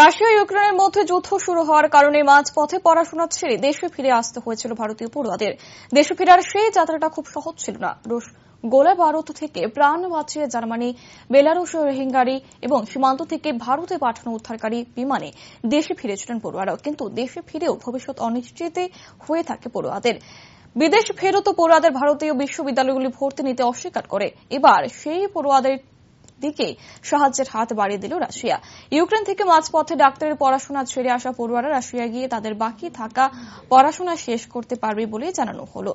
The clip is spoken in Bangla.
রাশিয়া ইউক্রেনের মধ্যে যুদ্ধ শুরু হওয়ার কারণে মাঝপথে পড়াশোনা ছেড়ে দেশে ফিরে আসতে হয়েছিল ভারতীয় পড়ুয়াদের দেশে ফেরার সেই যাত্রাটা খুব সহজ ছিল না রুশ গোলা ভারত থেকে প্রাণ বাঁচিয়ে জার্মানি বেলারুশ রোহিঙ্গারি এবং সীমান্ত থেকে ভারতে পাঠানো উদ্ধারকারী বিমানে দেশে ফিরেছিলেন পড়ুয়ারাও কিন্তু দেশে ফিরেও ভবিষ্যৎ অনিশ্চিত হয়ে থাকে পড়ুয়াদের বিদেশ ফেরত পড়ুয়াদের ভারতীয় বিশ্ববিদ্যালয়গুলি ভর্তি নিতে অস্বীকার করে এবার সেই পড়ুয়াদের দিকে সাহায্যের হাত বাড়িয়ে দিল রাশিয়া ইউক্রেন থেকে মাঝপথে ডাক্তারের পড়াশোনা ছেড়ে আসা পড়ুয়ারা রাশিয়া গিয়ে তাদের বাকি থাকা পড়াশোনা শেষ করতে পারবে বলে জানানো হলো